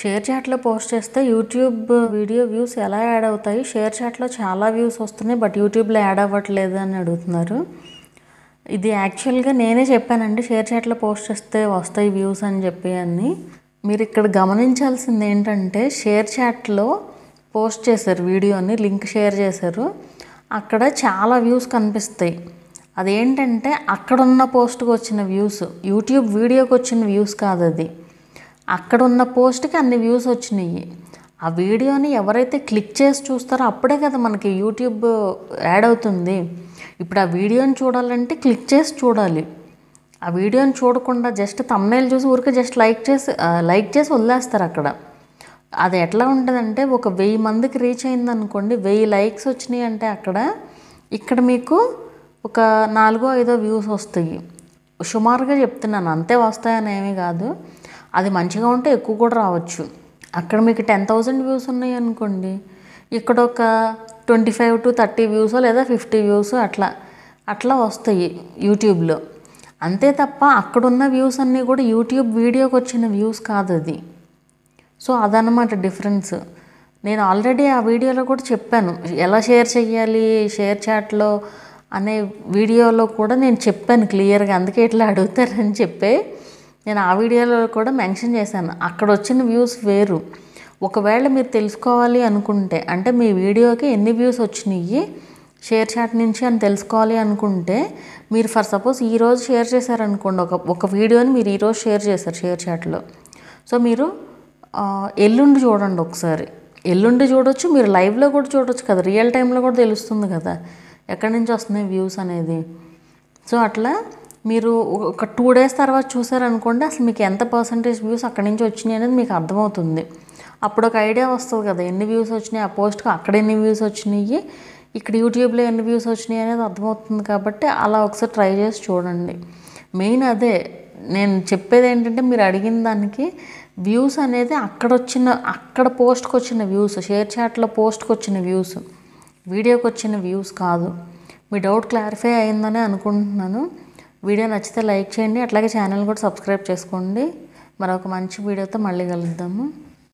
share చాట్లో post చేస్తే YouTube video views ఎలా యాడ్ అవుతాయి షేర్ చాట్లో చాలా వ్యూస్ వస్తున్నాయి బట్ యూట్యూబ్లో యాడ్ అవ్వట్లేదు అని అడుగుతున్నారు ఇది యాక్చువల్గా నేనే చెప్పానండి షేర్ చాట్లో పోస్ట్ చేస్తే వస్తాయి వ్యూస్ అని చెప్పి అని మీరు ఇక్కడ గమనించాల్సింది ఏంటంటే షేర్ చాట్లో పోస్ట్ చేశారు వీడియోని లింక్ షేర్ చేశారు అక్కడ చాలా వ్యూస్ కనిపిస్తాయి అదేంటంటే అక్కడున్న పోస్ట్కి వచ్చిన వ్యూస్ యూట్యూబ్ వీడియోకి వచ్చిన వ్యూస్ కాదు అది అక్కడ ఉన్న పోస్ట్కి అన్ని వ్యూస్ వచ్చినాయి ఆ వీడియోని ఎవరైతే క్లిక్ చేసి చూస్తారో అప్పుడే కదా మనకి యూట్యూబ్ యాడ్ అవుతుంది ఇప్పుడు ఆ వీడియోని చూడాలంటే క్లిక్ చేసి చూడాలి ఆ వీడియోని చూడకుండా జస్ట్ తమ్నైల్ చూసి ఊరికే జస్ట్ లైక్ చేసి లైక్ చేసి వదిలేస్తారు అక్కడ అది ఎట్లా ఉంటుందంటే ఒక వెయ్యి మందికి రీచ్ అయిందనుకోండి వెయ్యి లైక్స్ వచ్చినాయి అంటే అక్కడ ఇక్కడ మీకు ఒక నాలుగో ఐదో వ్యూస్ వస్తాయి సుమారుగా చెప్తున్నాను అంతే వస్తాయని ఏమీ కాదు అది మంచిగా ఉంటే ఎక్కువ కూడా రావచ్చు అక్కడ మీకు టెన్ థౌజండ్ వ్యూస్ ఉన్నాయి అనుకోండి ఇక్కడ ఒక twenty five to thirty views లేదా ఫిఫ్టీ వ్యూస్ అట్లా అట్లా వస్తాయి యూట్యూబ్లో అంతే తప్ప అక్కడున్న వ్యూస్ అన్నీ కూడా యూట్యూబ్ వీడియోకి వచ్చిన వ్యూస్ కాదు అది సో అదనమాట డిఫరెన్స్ నేను ఆల్రెడీ ఆ వీడియోలో కూడా చెప్పాను ఎలా షేర్ చేయాలి షేర్ చాట్లో అనే వీడియోలో కూడా నేను చెప్పాను క్లియర్గా అందుకే ఇట్లా అడుగుతారని చెప్పే నేను ఆ వీడియోలో కూడా మెన్షన్ చేశాను అక్కడ వచ్చిన వ్యూస్ వేరు ఒకవేళ మీరు తెలుసుకోవాలి అనుకుంటే అంటే మీ వీడియోకి ఎన్ని వ్యూస్ వచ్చినాయి షేర్ చాట్ నుంచి అని తెలుసుకోవాలి అనుకుంటే మీరు ఫర్ సపోజ్ ఈరోజు షేర్ చేశారనుకోండి ఒక ఒక వీడియోని మీరు ఈరోజు షేర్ చేశారు షేర్ చాట్లో సో మీరు ఎల్లుండి చూడండి ఒకసారి ఎల్లుండి చూడొచ్చు మీరు లైవ్లో కూడా చూడొచ్చు కదా రియల్ టైంలో కూడా తెలుస్తుంది కదా ఎక్కడి నుంచి వస్తున్నాయి వ్యూస్ అనేది సో అట్లా మీరు ఒక టూ డేస్ తర్వాత చూసారనుకోండి అసలు మీకు ఎంత పర్సంటేజ్ వ్యూస్ అక్కడి నుంచి వచ్చినాయి అనేది మీకు అర్థమవుతుంది అప్పుడు ఒక ఐడియా వస్తుంది కదా ఎన్ని వ్యూస్ వచ్చినాయి ఆ పోస్ట్కి అక్కడ ఎన్ని వ్యూస్ వచ్చినాయి ఇక్కడ యూట్యూబ్లో ఎన్ని వ్యూస్ వచ్చినాయి అనేది అర్థమవుతుంది కాబట్టి అలా ఒకసారి ట్రై చేసి చూడండి మెయిన్ అదే నేను చెప్పేది ఏంటంటే మీరు అడిగిన దానికి వ్యూస్ అనేది అక్కడ వచ్చిన అక్కడ పోస్ట్కి వచ్చిన వ్యూస్ షేర్ చాట్లో పోస్ట్కి వచ్చిన వ్యూస్ వీడియోకి వచ్చిన వ్యూస్ కాదు మీ డౌట్ క్లారిఫై అయిందని అనుకుంటున్నాను వీడియో నచ్చితే లైక్ చేయండి అట్లాగే ఛానల్ కూడా సబ్స్క్రైబ్ చేసుకోండి మరొక మంచి వీడియోతో మళ్ళీ కలుద్దాము